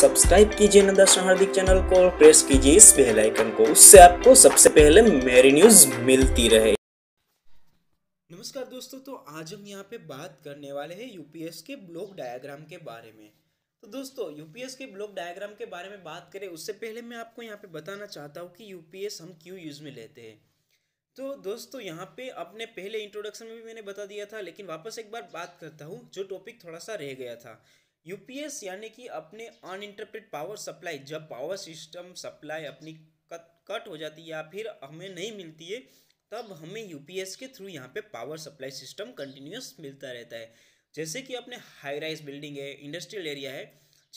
subscribe कीजिए नंदा हार्दिक channel को और प्रेस कीजिए इस बेल आइकन को उससे आपको सबसे पहले मेरी न्यूज मिलती रहे नमस्कार दोस्तों तो आज हम यहाँ पे बात करने वाले हैं यूपीएस के ब्लॉक डायग्राम के बारे में तो दोस्तों यूपीएस के ब्लॉक डायग्राम के बारे में बात करें उससे पहले मैं आपको यहाँ पे बताना चाहता हूँ कि यूपीएस हम क्यों यूज़ में लेते हैं तो दोस्तों यहाँ पे अपने पहले इंट्रोडक्शन में भी मैंने बता दिया था लेकिन वापस एक बार बात करता हूँ जो टॉपिक थोड़ा सा रह गया था यूपीएस यानी कि अपने अनइंटरप्रेट पावर सप्लाई जब पावर सिस्टम सप्लाई अपनी कट कट हो जाती है या फिर हमें नहीं मिलती है तब हमें यूपीएस के थ्रू यहाँ पे पावर सप्लाई सिस्टम कंटिन्यूस मिलता रहता है जैसे कि अपने हाई राइज बिल्डिंग है इंडस्ट्रियल एरिया है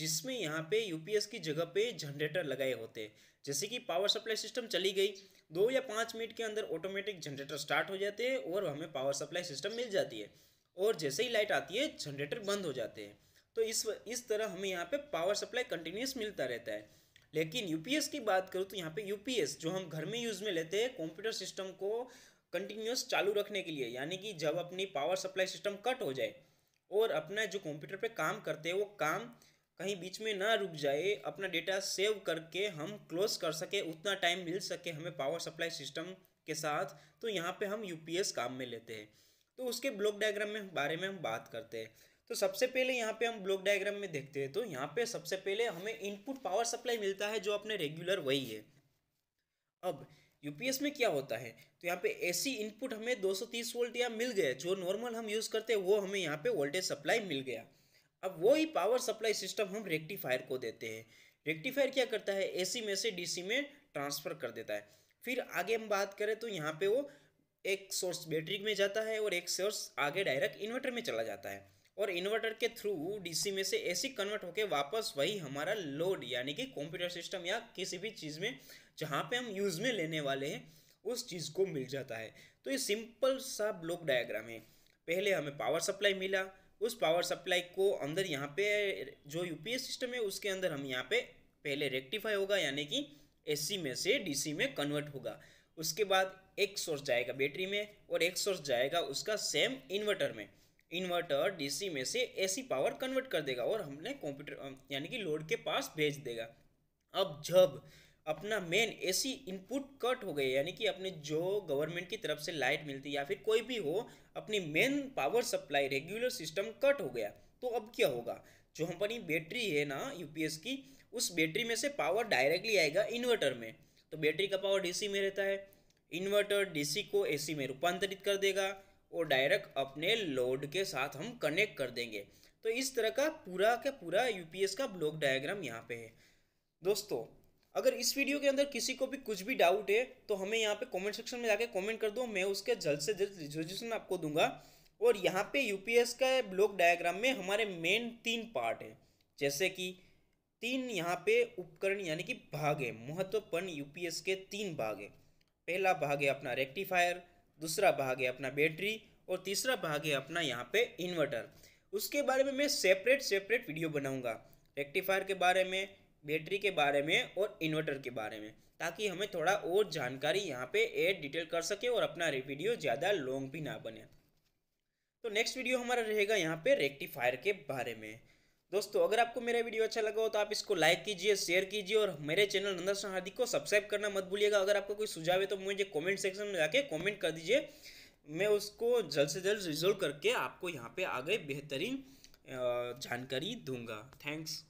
जिसमें यहाँ पे यूपीएस की जगह पे जनरेटर लगाए होते हैं जैसे कि पावर सप्लाई सिस्टम चली गई दो या पाँच मिनट के अंदर ऑटोमेटिक जनरेटर स्टार्ट हो जाते हैं और हमें पावर सप्लाई सिस्टम मिल जाती है और जैसे ही लाइट आती है जनरेटर बंद हो जाते हैं तो इस इस तरह हमें यहाँ पे पावर सप्लाई कंटिन्यूस मिलता रहता है लेकिन यूपीएस की बात करूँ तो यहाँ पे यूपीएस जो हम घर में यूज़ में लेते हैं कंप्यूटर सिस्टम को कंटिन्यूस चालू रखने के लिए यानी कि जब अपनी पावर सप्लाई सिस्टम कट हो जाए और अपना जो कंप्यूटर पे काम करते हैं वो काम कहीं बीच में ना रुक जाए अपना डेटा सेव करके हम क्लोज कर सके उतना टाइम मिल सके हमें पावर सप्लाई सिस्टम के साथ तो यहाँ पर हम यू काम में लेते हैं तो उसके ब्लॉक डायग्राम में बारे में हम बात करते हैं तो सबसे पहले यहाँ पे हम ब्लॉक डायग्राम में देखते हैं तो यहाँ पे सबसे पहले हमें इनपुट पावर सप्लाई मिलता है जो अपने रेगुलर वही है अब यूपीएस में क्या होता है तो यहाँ पे एसी इनपुट हमें 230 वोल्ट या मिल गए जो नॉर्मल हम यूज़ करते हैं वो हमें यहाँ पे वोल्टेज सप्लाई मिल गया अब वही पावर सप्लाई सिस्टम हम रेक्टिफायर को देते हैं रेक्टिफायर क्या करता है ए में से डीसी में ट्रांसफ़र कर देता है फिर आगे हम बात करें तो यहाँ पे वो एक सोर्स बैटरी में जाता है और एक सोर्स आगे डायरेक्ट इन्वर्टर में चला जाता है और इन्वर्टर के थ्रू डीसी में से एसी कन्वर्ट होकर वापस वही हमारा लोड यानी कि कंप्यूटर सिस्टम या किसी भी चीज़ में जहाँ पे हम यूज़ में लेने वाले हैं उस चीज़ को मिल जाता है तो ये सिंपल सा ब्लॉक डायग्राम है पहले हमें पावर सप्लाई मिला उस पावर सप्लाई को अंदर यहाँ पे जो यू सिस्टम है उसके अंदर हम यहाँ पे पहले रेक्टिफाई होगा यानी कि एसी में से डीसी में कन्वर्ट होगा उसके बाद एक सोर्स जाएगा बैटरी में और एक सोर्स जाएगा उसका सेम इन्वर्टर में इन्वर्टर डीसी में से एसी पावर कन्वर्ट कर देगा और हमने कंप्यूटर यानी कि लोड के पास भेज देगा अब जब अपना मेन एसी इनपुट कट हो गए यानी कि अपने जो गवर्नमेंट की तरफ से लाइट मिलती या फिर कोई भी हो अपनी main power supply regular system cut हो गया तो अब क्या होगा जो हमारी बैटरी है ना यूपीएस की उस बैटरी में से पावर डायरेक्टली आएगा इन्वर्टर में तो बैटरी का पावर डीसी में रहता है इन्वर्टर डीसी को एसी में रूपांतरित कर देगा और डायरेक्ट अपने लोड के साथ हम कनेक्ट कर देंगे तो इस तरह का पूरा का पूरा यूपीएस का ब्लॉक डायग्राम यहाँ पे है दोस्तों अगर इस वीडियो के अंदर किसी को भी कुछ भी डाउट है तो हमें यहाँ पे कमेंट सेक्शन में जाके कमेंट कर दो मैं उसके जल्द से जल्द रिजोल्यूशन आपको दूंगा और यहाँ पे यूपीएस का ब्लॉक डायग्राम में हमारे मेन तीन पार्ट है जैसे कि तीन यहाँ पे उपकरण यानी कि भाग है महत्वपूर्ण यूपीएस के तीन भाग है पहला भाग है अपना रेक्टिफायर दूसरा भाग है अपना बैटरी और तीसरा भाग है अपना यहाँ पे इन्वर्टर उसके बारे में मैं सेपरेट सेपरेट वीडियो बनाऊंगा रेक्टिफायर के बारे में बैटरी के बारे में और इन्वर्टर के बारे में ताकि हमें थोड़ा और जानकारी यहाँ पे एड डिटेल कर सके और अपना वीडियो ज़्यादा लॉन्ग भी ना बने तो नेक्स्ट वीडियो हमारा रहेगा यहाँ पे रेक्टिफायर के बारे में दोस्तों अगर आपको मेरा वीडियो अच्छा लगा हो तो आप इसको लाइक कीजिए शेयर कीजिए और मेरे चैनल नंदर्शन हार्दिक को सब्सक्राइब करना मत भूलिएगा अगर आपको कोई सुझाव है तो मुझे कमेंट सेक्शन में जाके कमेंट कर दीजिए मैं उसको जल्द से जल्द रिजोल्व करके आपको यहाँ पे आगे बेहतरीन जानकारी दूंगा थैंक्स